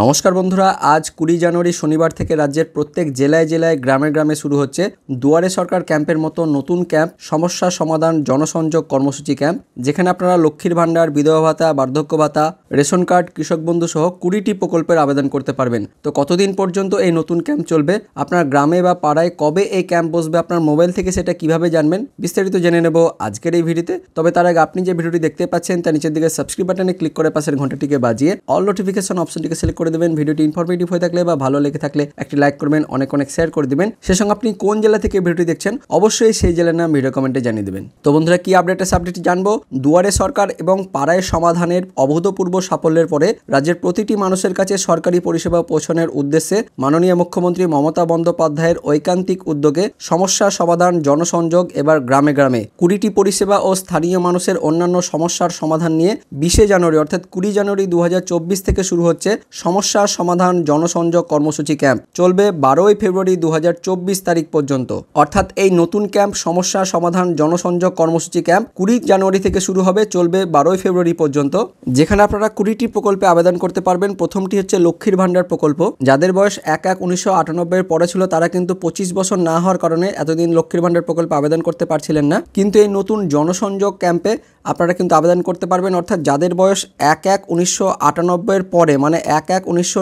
নমস্কার বন্ধুরা আজ কুড়ি জানুয়ারি শনিবার থেকে রাজ্যের প্রত্যেক জেলায় জেলায় গ্রামে গ্রামে শুরু হচ্ছে দুয়ারে সরকার ক্যাম্পের মতো নতুন ক্যাম্প সমস্যা সমাধান জনসংযোগ কর্মসূচি ক্যাম্প যেখানে আপনারা লক্ষ্মীর ভাণ্ডার বিধবা ভাতা বার্ধক্য ভাতা রেশন কার্ড কৃষক বন্ধু সহ কুড়িটি প্রকল্পের আবেদন করতে পারবেন তো কতদিন পর্যন্ত এই নতুন ক্যাম্প চলবে আপনার গ্রামে বা পাড়ায় কবে এই ক্যাম্প বসবে আপনার মোবাইল থেকে সেটা কিভাবে জানবেন বিস্তারিত জেনে নেব আজকের এই ভিডিওতে তবে তার আগে আপনি যে ভিডিওটি দেখতে পাচ্ছেন তার নিচের দিকে সাবস্ক্রাইব বাটনে ক্লিক করে পাশের ঘন্টাটিকে বাজিয়ে অল নোটিফিকেশন অপশনটিকে সিলেক্ট করে দেবেন ভিডিওটি ইনফরমেটিভ হয়ে থাকলে বা ভালো লেগে থাকলে একটি লাইক করবেন অনেক অনেক শেয়ার করে দেবেন সে সঙ্গে আপনি কোন জেলা থেকে ভিডিওটি দেখছেন অবশ্যই সেই জেলার নাম ভিডিও কমেন্টে জানিয়ে দেবেন তো বন্ধুরা কি আপডেট আছে আপডেটটি জানবো দুয়ারে সরকার এবং পাড়ায় সমাধানের অভূতপূর্ব সাফল্যের পরে রাজ্যের প্রতিটি মানুষের কাছে সরকারি পরিষেবা পৌঁছানোর উদ্দেশ্যে মাননীয় মুখ্যমন্ত্রী মমতা বন্দ্যোপাধ্যায়ের ঐকান্তিক উদ্যোগে সমস্যা সমাধান জনসংযোগ এবার গ্রামে গ্রামে কুড়িটি পরিষেবা ও স্থানীয় মানুষের অন্যান্য সমস্যার সমাধান নিয়ে বিশে জানুয়ারি অর্থাৎ কুড়ি জানুয়ারি দু থেকে শুরু হচ্ছে সমস্যার সমাধান জনসংযোগ কর্মসূচি ক্যাম্প চলবে বারোই ফেব্রুয়ারি দু তারিখ পর্যন্ত অর্থাৎ এই নতুন ক্যাম্প সমস্যার সমাধান জনসংযোগ কর্মসূচি ক্যাম্প কুড়ি জানুয়ারি থেকে শুরু হবে চলবে বারোই ফেব্রুয়ারি পর্যন্ত যেখানে আপনারা কুড়িটি প্রকল্পে আবেদন করতে পারবেন প্রথমটি হচ্ছে লক্ষ্মীর ভাণ্ডার প্রকল্প যাদের বয়স এক এক উনিশশো আটানব্বইয়ের পরে ছিল তারা কিন্তু পঁচিশ বছর না হওয়ার কারণে এতদিন লক্ষ্মীর ভাণ্ডার প্রকল্পে আবেদন করতে পারছিলেন না কিন্তু এই নতুন জনসংযোগ ক্যাম্পে আপনারা কিন্তু আবেদন করতে পারবেন অর্থাৎ যাদের বয়স এক এক উনিশশো আটানব্বইয়ের পরে মানে এক এক এক উনিশশো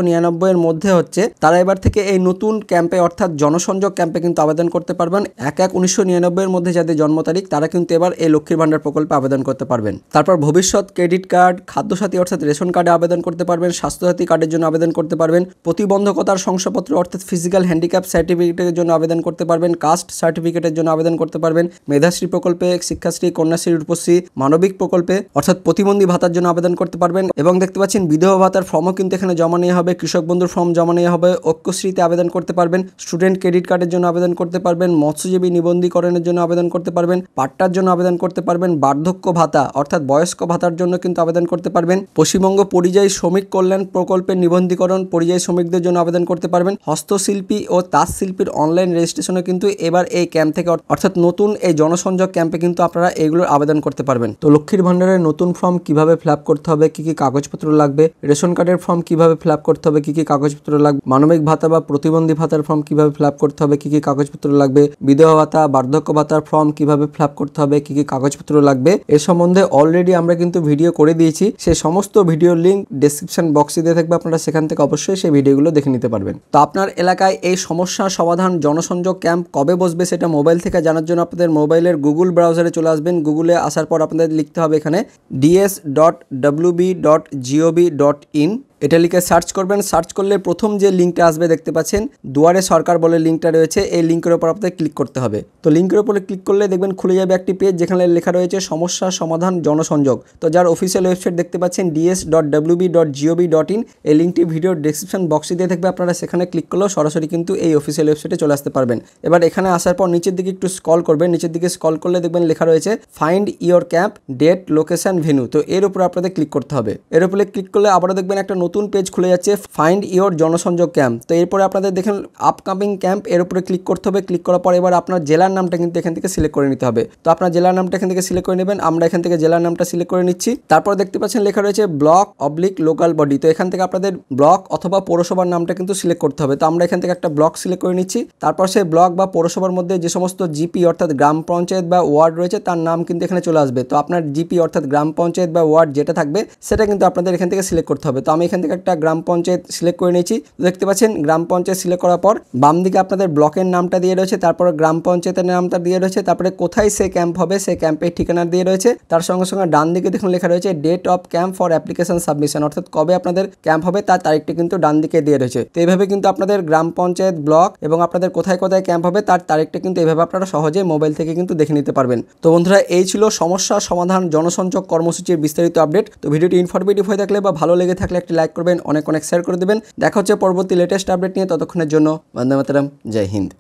এর মধ্যে হচ্ছে তারা এবার থেকে এই নতুন ক্যাম্পে অর্থাৎ জনসংযোগ ক্যাম্পে কিন্তু আবেদন করতে পারবেন এক এক উনিশশো এর মধ্যে যাদের জন্ম তারিখ তারা কিন্তু এবার এই লক্ষ্মীর ভাণ্ডার প্রকল্পে আবেদন করতে পারবেন তারপর ভবিষ্যৎ ক্রেডিট কার্ড খাদ্যসাথী অর্থাৎ রেশন কার্ডে আবেদন করতে পারবেন স্বাস্থ্যসাথী কার্ডের জন্য আবেদন করতে পারবেন প্রতিবন্ধকতার শংসাপত্র অর্থাৎ ফিজিক্যাল হ্যান্ডিক্যাপ সার্টিফিকেটের জন্য আবেদন করতে পারবেন কাস্ট সার্টিফিকেটের জন্য আবেদন করতে পারবেন মেধাশ্রী প্রকল্পে শিক্ষাশ্রী কন্যাশ্রী রূপশ্রী মানবিক প্রকল্পে অর্থাৎ প্রতিবন্ধী ভাতার জন্য আবেদন করতে পারবেন এবং দেখতে পাচ্ছেন বিধবা ভাতার ফর্মও কিন্তু এখানে জমা জমা নেওয়া হবে কৃষক বন্ধুর ফর্ম জমা নেওয়া হবে ঐক্যশ্রীতে আবেদন করতে পারবেন স্টুডেন্ট ক্রেডিট কার্ডের জন্য আবেদন করতে পারবেন মৎস্যজীবী নিবন্ধীকরণের জন্য আবেদন করতে পারবেন পাট্টার জন্য আবেদন করতে পারবেন বার্ধক্য ভাতা অর্থাৎ বয়স্ক ভাতার জন্য কিন্তু আবেদন করতে পারবেন পশ্চিমবঙ্গ পরিযায়ী শ্রমিক কল্যাণ প্রকল্পের নিবন্ধীকরণ পরিযায়ী শ্রমিকদের জন্য আবেদন করতে পারবেন হস্তশিল্পী ও শিল্পীর অনলাইন রেজিস্ট্রেশনে কিন্তু এবার এই ক্যাম্প থেকে অর্থাৎ নতুন এই জনসংযোগ ক্যাম্পে কিন্তু আপনারা এগুলোর আবেদন করতে পারবেন তো লক্ষ্মীর ভাণ্ডারের নতুন ফর্ম কিভাবে ফিল করতে হবে কি কি কাগজপত্র লাগবে রেশন কার্ডের ফর্ম কিভাবে ফিল করতে হবে কী কী কাগজপত্র লাগবে মানবিক ভাতা বা প্রতিবন্ধী ভাতার ফর্ম কিভাবে ফিল করতে হবে কী কী কাগজপত্র লাগবে বিধবা ভাতা বার্ধক্য ভাতার ফর্ম কিভাবে ফিল করতে হবে কী কী কাগজপত্র লাগবে এ সম্বন্ধে অলরেডি আমরা কিন্তু ভিডিও করে দিয়েছি সে সমস্ত ভিডিও লিঙ্ক ডিসক্রিপশন বক্সে দিয়ে থাকবে আপনারা সেখান থেকে অবশ্যই সেই ভিডিওগুলো দেখে নিতে পারবেন তো আপনার এলাকায় এই সমস্যা সমাধান জনসংযোগ ক্যাম্প কবে বসবে সেটা মোবাইল থেকে জানার জন্য আপনাদের মোবাইলের গুগল ব্রাউজারে চলে আসবেন গুগলে আসার পর আপনাদের লিখতে হবে এখানে DS dot WB dot GOV dot in এটা লিখে সার্চ করবেন সার্চ করলে প্রথম যে লিঙ্কটা আসবে দেখতে পাচ্ছেন দুয়ারে সরকার বলে লিঙ্কটা রয়েছে এই লিঙ্কের ওপর আপনাদের ক্লিক করতে হবে তো লিঙ্কের ওপরে ক্লিক করলে দেখবেন খুলে যাবে একটি পেজ যেখানে লেখা রয়েছে সমস্যা সমাধান জনসংযোগ তো যার অফিসিয়াল ওয়েবসাইট দেখতে পাচ্ছেন DS dot B dot GOV dot in এই লিঙ্কটি ভিডিওর ডিসক্রিপশন বক্সে দিয়ে থাকবে আপনারা সেখানে ক্লিক করলেও সরাসরি কিন্তু এই অফিসিয়াল ওয়েবসাইটে চলে আসতে পারবেন এবার এখানে আসার পর নিচের দিকে একটু স্কল করবেন নিচের দিকে স্কল করলে দেখবেন লেখা রয়েছে find your camp date location venue তো এর উপরে আপনাদের ক্লিক করতে হবে এর উপরে ক্লিক করলে আবারও দেখবেন একটা নতুন পেজ খুলে যাচ্ছে ফাইন্ড ইয়োর জনসংযোগ ক্যাম্প তো এরপরে আপনাদের দেখেন আপকামিং ক্যাম্প এর উপরে ক্লিক করতে হবে ক্লিক করার পর এবার আপনার জেলার নামটা কিন্তু এখান থেকে সিলেক্ট করে নিতে হবে তো আপনার জেলার নামটা এখান থেকে সিলেক্ট করে নেবেন আমরা এখান থেকে জেলার নামটা সিলেক্ট করে নিচ্ছি তারপর দেখতে পাচ্ছেন লেখা রয়েছে ব্লক অবলিক লোকাল বডি তো এখান থেকে আপনাদের ব্লক অথবা পৌরসভার নামটা কিন্তু সিলেক্ট করতে হবে তো আমরা এখান থেকে একটা ব্লক সিলেক্ট করে নিচ্ছি তারপর সেই ব্লক বা পৌরসভার মধ্যে যে সমস্ত জিপি অর্থাৎ গ্রাম পঞ্চায়েত বা ওয়ার্ড রয়েছে তার নাম কিন্তু এখানে চলে আসবে তো আপনার জিপি অর্থাৎ গ্রাম পঞ্চায়েত বা ওয়ার্ড যেটা থাকবে সেটা কিন্তু আপনাদের এখান থেকে সিলেক্ট করতে হবে তো আমি এখান থেকে একটা গ্রাম পঞ্চায়েত সিলেক্ট করে নিয়েছি দেখতে পাচ্ছেন গ্রাম পঞ্চায়েত সিলেক্ট করার পর বাম দিকে আপনাদের ব্লকের নামটা দিয়ে রয়েছে তারপরে গ্রাম পঞ্চায়েতের নামটা দিয়ে রয়েছে তারপরে কোথায় সে ক্যাম্প হবে সে ক্যাম্পের ঠিকানা দিয়ে রয়েছে তার সঙ্গে সঙ্গে ডান দিকে দেখুন লেখা রয়েছে date of camp for application submission অর্থাৎ কবে আপনাদের ক্যাম্প হবে তার তারিখটি কিন্তু ডান দিকে দিয়ে রয়েছে তো এইভাবে কিন্তু আপনাদের গ্রাম পঞ্চায়েত ব্লক এবং আপনাদের কোথায় কোথায় ক্যাম্প হবে তার তারিখটা কিন্তু এভাবে আপনারা সহজে মোবাইল থেকে কিন্তু দেখে নিতে পারবেন তো বন্ধুরা এই ছিল সমস্যা সমাধান জনসংযোগ কর্মসূচির বিস্তারিত আপডেট তো ভিডিওটি ইনফরমেটিভ হয়ে থাকলে বা ভালো লেগে থাকলে একটি লাইক লাইক করবেন অনেক অনেক শেয়ার করে দেবেন দেখা হচ্ছে পরবর্তী লেটেস্ট আপডেট নিয়ে ততক্ষণের জন্য বন্দে মাতারাম জয় হিন্দ